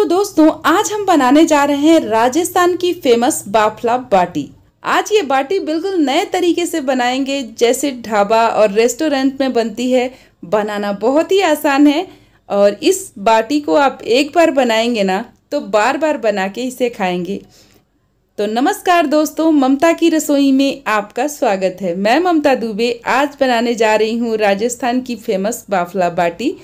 तो दोस्तों आज हम बनाने जा रहे हैं राजस्थान की फेमस बाफला बाटी आज ये बाटी बिल्कुल नए तरीके से बनाएंगे जैसे ढाबा और रेस्टोरेंट में बनती है बनाना बहुत ही आसान है और इस बाटी को आप एक बार बनाएंगे ना तो बार बार बना के इसे खाएंगे तो नमस्कार दोस्तों ममता की रसोई में आपका स्वागत है मैं ममता दुबे आज बनाने जा रही हूँ राजस्थान की फेमस बाफला बाटी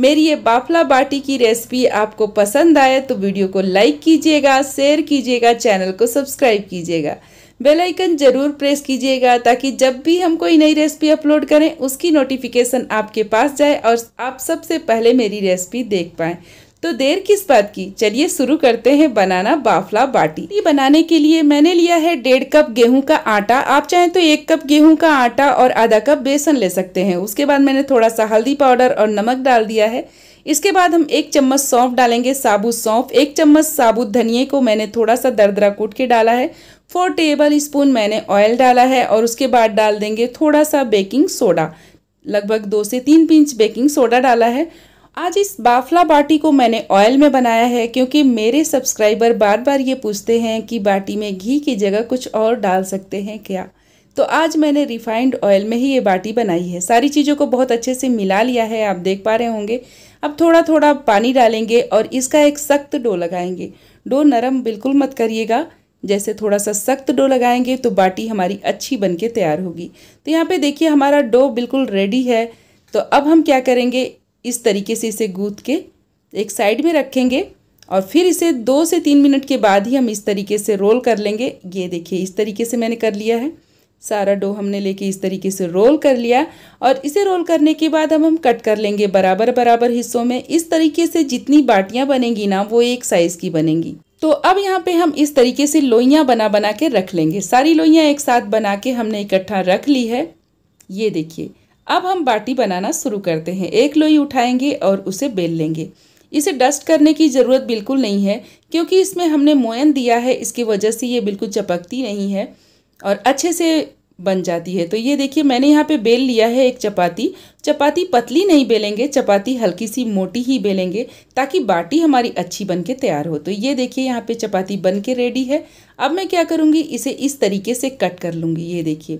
मेरी ये बाफला बाटी की रेसिपी आपको पसंद आए तो वीडियो को लाइक कीजिएगा शेयर कीजिएगा चैनल को सब्सक्राइब कीजिएगा बेल आइकन जरूर प्रेस कीजिएगा ताकि जब भी हम कोई नई रेसिपी अपलोड करें उसकी नोटिफिकेशन आपके पास जाए और आप सबसे पहले मेरी रेसिपी देख पाएँ तो देर किस बात की चलिए शुरू करते हैं बनाना बाफला बाटी बनाने के लिए मैंने लिया है डेढ़ कप गेहूं का आटा आप चाहें तो एक कप गेहूं का आटा और आधा कप बेसन ले सकते हैं उसके बाद मैंने थोड़ा सा हल्दी पाउडर और नमक डाल दिया है इसके बाद हम एक चम्मच सौंफ डालेंगे साबुत सौंफ एक चम्मच साबुत धनिए को मैंने थोड़ा सा दरदरा कूट के डाला है फोर टेबल स्पून मैंने ऑयल डाला है और उसके बाद डाल देंगे थोड़ा सा बेकिंग सोडा लगभग दो से तीन पिंच बेकिंग सोडा डाला है आज इस बाफला बाटी को मैंने ऑयल में बनाया है क्योंकि मेरे सब्सक्राइबर बार बार ये पूछते हैं कि बाटी में घी की जगह कुछ और डाल सकते हैं क्या तो आज मैंने रिफाइंड ऑयल में ही ये बाटी बनाई है सारी चीज़ों को बहुत अच्छे से मिला लिया है आप देख पा रहे होंगे अब थोड़ा थोड़ा पानी डालेंगे और इसका एक सख्त डो लगाएंगे डो नरम बिल्कुल मत करिएगा जैसे थोड़ा सा सख्त डो लगाएंगे तो बाटी हमारी अच्छी बन के तैयार होगी तो यहाँ पे देखिए हमारा डो बिल्कुल रेडी है तो अब हम क्या करेंगे इस तरीके से इसे गूँथ के एक साइड में रखेंगे और फिर इसे दो से तीन मिनट के बाद ही हम इस तरीके से रोल कर लेंगे ये देखिए इस तरीके से मैंने कर लिया है सारा डो हमने लेके इस तरीके से रोल कर लिया और इसे रोल करने के बाद हम हम कट कर लेंगे बराबर बराबर हिस्सों में इस तरीके से जितनी बाटियाँ बनेंगी ना वो एक साइज़ की बनेंगी तो अब यहाँ पे हम इस तरीके से लोइयाँ बना बना के रख लेंगे सारी लोइयाँ एक साथ बना के हमने इकट्ठा रख ली है ये देखिए अब हम बाटी बनाना शुरू करते हैं एक लोई उठाएंगे और उसे बेल लेंगे इसे डस्ट करने की ज़रूरत बिल्कुल नहीं है क्योंकि इसमें हमने मोयन दिया है इसकी वजह से ये बिल्कुल चपकती नहीं है और अच्छे से बन जाती है तो ये देखिए मैंने यहाँ पे बेल लिया है एक चपाती चपाती पतली नहीं बेलेंगे चपाती हल्की सी मोटी ही बेलेंगे ताकि बाटी हमारी अच्छी बन के तैयार हो तो ये देखिए यहाँ पे चपाती बन के रेडी है अब मैं क्या करूँगी इसे इस तरीके से कट कर लूँगी ये देखिए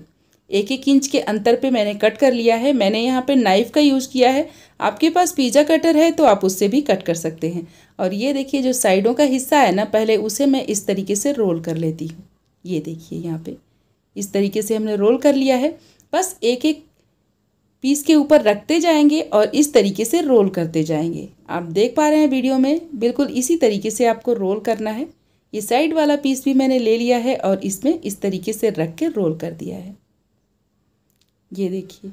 एक एक इंच के अंतर पे मैंने कट कर लिया है मैंने यहाँ पे नाइफ़ का यूज़ किया है आपके पास पिज़्ज़ा कटर है तो आप उससे भी कट कर सकते हैं और ये देखिए जो साइडों का हिस्सा है ना पहले उसे मैं इस तरीके से रोल कर लेती हूँ ये देखिए यहाँ पे इस तरीके से हमने रोल कर लिया है बस एक एक पीस के ऊपर रखते जाएंगे और इस तरीके से रोल करते जाएंगे आप देख पा रहे हैं वीडियो में बिल्कुल इसी तरीके से आपको रोल करना है ये साइड वाला पीस भी मैंने ले लिया है और इसमें इस तरीके से रख के रोल कर दिया है ये देखिए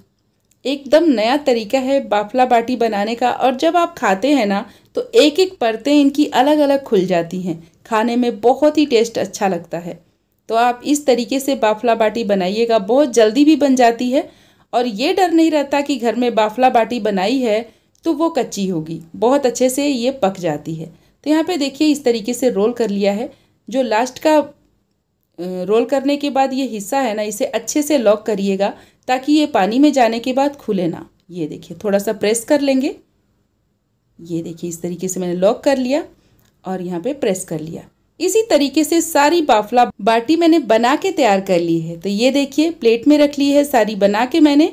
एकदम नया तरीका है बाफला बाटी बनाने का और जब आप खाते हैं ना तो एक एक परतें इनकी अलग अलग खुल जाती हैं खाने में बहुत ही टेस्ट अच्छा लगता है तो आप इस तरीके से बाफला बाटी बनाइएगा बहुत जल्दी भी बन जाती है और ये डर नहीं रहता कि घर में बाफला बाटी बनाई है तो वो कच्ची होगी बहुत अच्छे से ये पक जाती है तो यहाँ पे देखिए इस तरीके से रोल कर लिया है जो लास्ट का रोल करने के बाद ये हिस्सा है ना इसे अच्छे से लॉक करिएगा ताकि ये पानी में जाने के बाद खुले ना ये देखिए थोड़ा सा प्रेस कर लेंगे ये देखिए इस तरीके से मैंने लॉक कर लिया और यहाँ पे प्रेस कर लिया इसी तरीके से सारी बाफला बाटी मैंने बना के तैयार कर ली है तो ये देखिए प्लेट में रख ली है सारी बना के मैंने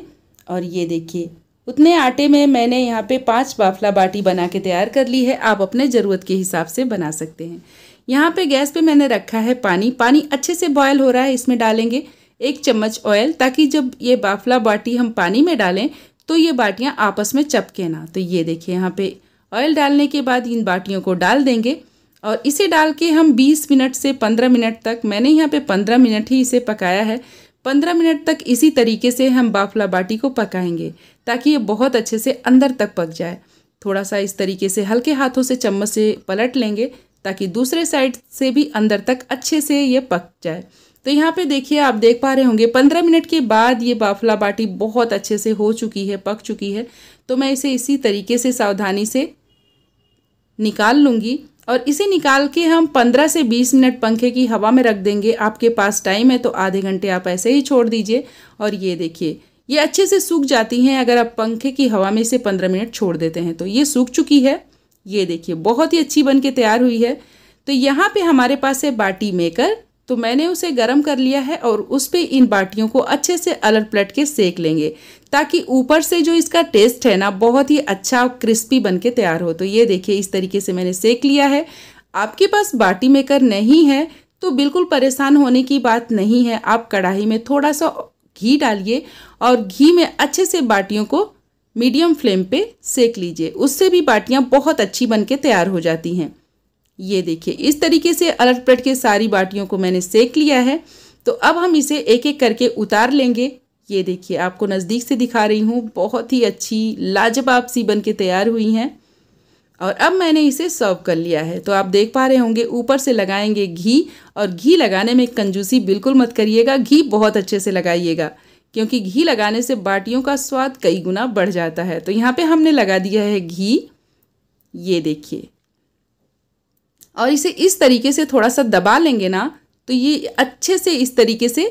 और ये देखिए उतने आटे में मैंने यहाँ पे पांच बाफला बाटी बना के तैयार कर ली है आप अपने ज़रूरत के हिसाब से बना सकते हैं यहाँ पे गैस पे मैंने रखा है पानी पानी अच्छे से बॉयल हो रहा है इसमें डालेंगे एक चम्मच ऑयल ताकि जब ये बाफला बाटी हम पानी में डालें तो ये बाटियाँ आपस में चपके ना तो ये देखिए यहाँ पे ऑयल डालने के बाद इन बाटियों को डाल देंगे और इसे डाल के हम 20 मिनट से 15 मिनट तक मैंने यहाँ पे 15 मिनट ही इसे पकाया है 15 मिनट तक इसी तरीके से हम बाफला बाटी को पकाएंगे ताकि ये बहुत अच्छे से अंदर तक पक जाए थोड़ा सा इस तरीके से हल्के हाथों से चम्मच से पलट लेंगे ताकि दूसरे साइड से भी अंदर तक अच्छे से ये पक जाए तो यहाँ पे देखिए आप देख पा रहे होंगे पंद्रह मिनट के बाद ये बाफला बाटी बहुत अच्छे से हो चुकी है पक चुकी है तो मैं इसे इसी तरीके से सावधानी से निकाल लूँगी और इसे निकाल के हम 15 से 20 मिनट पंखे की हवा में रख देंगे आपके पास टाइम है तो आधे घंटे आप ऐसे ही छोड़ दीजिए और ये देखिए ये अच्छे से सूख जाती हैं अगर आप पंखे की हवा में इसे 15 मिनट छोड़ देते हैं तो ये सूख चुकी है ये देखिए बहुत ही अच्छी बन के तैयार हुई है तो यहाँ पे हमारे पास है बाटी मेकर तो मैंने उसे गर्म कर लिया है और उस पर इन बाटियों को अच्छे से अलट पलट के सेक लेंगे ताकि ऊपर से जो इसका टेस्ट है ना बहुत ही अच्छा और क्रिस्पी बन के तैयार हो तो ये देखिए इस तरीके से मैंने सेक लिया है आपके पास बाटी मेकर नहीं है तो बिल्कुल परेशान होने की बात नहीं है आप कढ़ाई में थोड़ा सा घी डालिए और घी में अच्छे से बाटियों को मीडियम फ्लेम पे सेक लीजिए उससे भी बाटियाँ बहुत अच्छी बन के तैयार हो जाती हैं ये देखिए इस तरीके से अलट पलट के सारी बाटियों को मैंने सेक लिया है तो अब हम इसे एक एक करके उतार लेंगे ये देखिए आपको नज़दीक से दिखा रही हूँ बहुत ही अच्छी लाजवाब सी बन के तैयार हुई हैं और अब मैंने इसे सर्व कर लिया है तो आप देख पा रहे होंगे ऊपर से लगाएंगे घी और घी लगाने में कंजूसी बिल्कुल मत करिएगा घी बहुत अच्छे से लगाइएगा क्योंकि घी लगाने से बाटियों का स्वाद कई गुना बढ़ जाता है तो यहाँ पर हमने लगा दिया है घी ये देखिए और इसे इस तरीके से थोड़ा सा दबा लेंगे ना तो ये अच्छे से इस तरीके से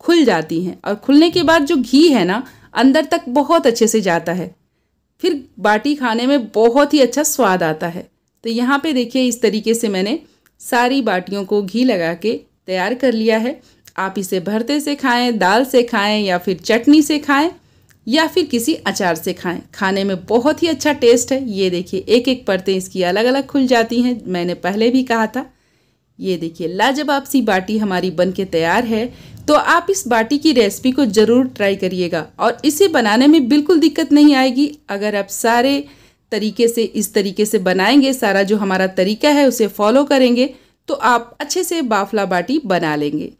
खुल जाती हैं और खुलने के बाद जो घी है ना अंदर तक बहुत अच्छे से जाता है फिर बाटी खाने में बहुत ही अच्छा स्वाद आता है तो यहाँ पे देखिए इस तरीके से मैंने सारी बाटियों को घी लगा के तैयार कर लिया है आप इसे भरते से खाएं दाल से खाएं या फिर चटनी से खाएं या फिर किसी अचार से खाएं खाने में बहुत ही अच्छा टेस्ट है ये देखिए एक एक परतें इसकी अलग अलग खुल जाती हैं मैंने पहले भी कहा था ये देखिए लाजवाब सी बाटी हमारी बन के तैयार है तो आप इस बाटी की रेसिपी को ज़रूर ट्राई करिएगा और इसे बनाने में बिल्कुल दिक्कत नहीं आएगी अगर आप सारे तरीके से इस तरीके से बनाएंगे सारा जो हमारा तरीका है उसे फॉलो करेंगे तो आप अच्छे से बाफला बाटी बना लेंगे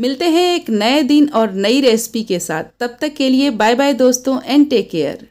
मिलते हैं एक नए दिन और नई रेसिपी के साथ तब तक के लिए बाय बाय दोस्तों एंड टेक केयर